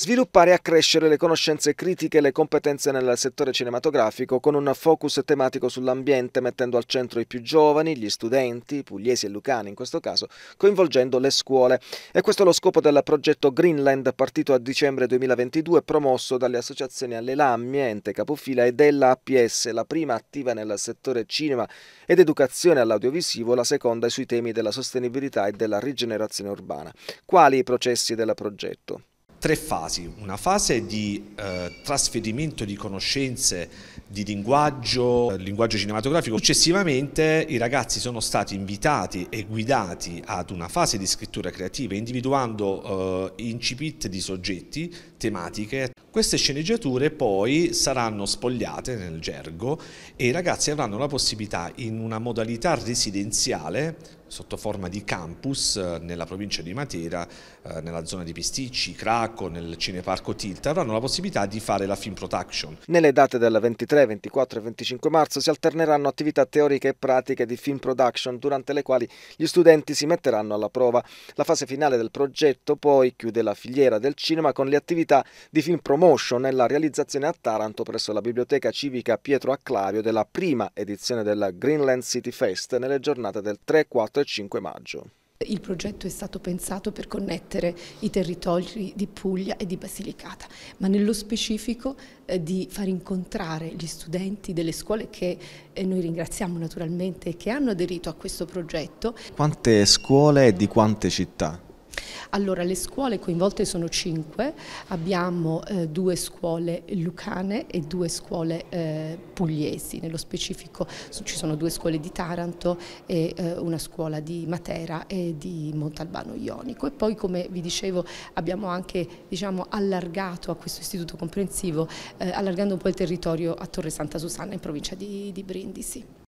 Sviluppare e accrescere le conoscenze critiche e le competenze nel settore cinematografico con un focus tematico sull'ambiente mettendo al centro i più giovani, gli studenti, pugliesi e lucani in questo caso, coinvolgendo le scuole. E questo è lo scopo del progetto Greenland partito a dicembre 2022 promosso dalle associazioni Alle Ambiente, Capofila e della APS, la prima attiva nel settore cinema ed educazione all'audiovisivo, la seconda sui temi della sostenibilità e della rigenerazione urbana. Quali i processi del progetto? tre fasi, una fase di eh, trasferimento di conoscenze di linguaggio, linguaggio cinematografico. Successivamente i ragazzi sono stati invitati e guidati ad una fase di scrittura creativa individuando eh, incipit di soggetti, tematiche. Queste sceneggiature poi saranno spogliate nel gergo e i ragazzi avranno la possibilità in una modalità residenziale sotto forma di campus eh, nella provincia di Matera, eh, nella zona di Pisticci, Craco, nel cineparco Tilt, avranno la possibilità di fare la film production. Nelle date del 23, 24 e 25 marzo si alterneranno attività teoriche e pratiche di film production durante le quali gli studenti si metteranno alla prova. La fase finale del progetto poi chiude la filiera del cinema con le attività di film promotion e la realizzazione a Taranto presso la biblioteca civica Pietro Acclario della prima edizione del Greenland City Fest nelle giornate del 3, 4 al 5 maggio. Il progetto è stato pensato per connettere i territori di Puglia e di Basilicata, ma nello specifico eh, di far incontrare gli studenti delle scuole che eh, noi ringraziamo naturalmente e che hanno aderito a questo progetto. Quante scuole e di quante città? Allora, le scuole coinvolte sono cinque, abbiamo eh, due scuole lucane e due scuole eh, pugliesi, nello specifico ci sono due scuole di Taranto e eh, una scuola di Matera e di Montalbano Ionico e poi come vi dicevo abbiamo anche diciamo, allargato a questo istituto comprensivo, eh, allargando un po' il territorio a Torre Santa Susanna in provincia di, di Brindisi.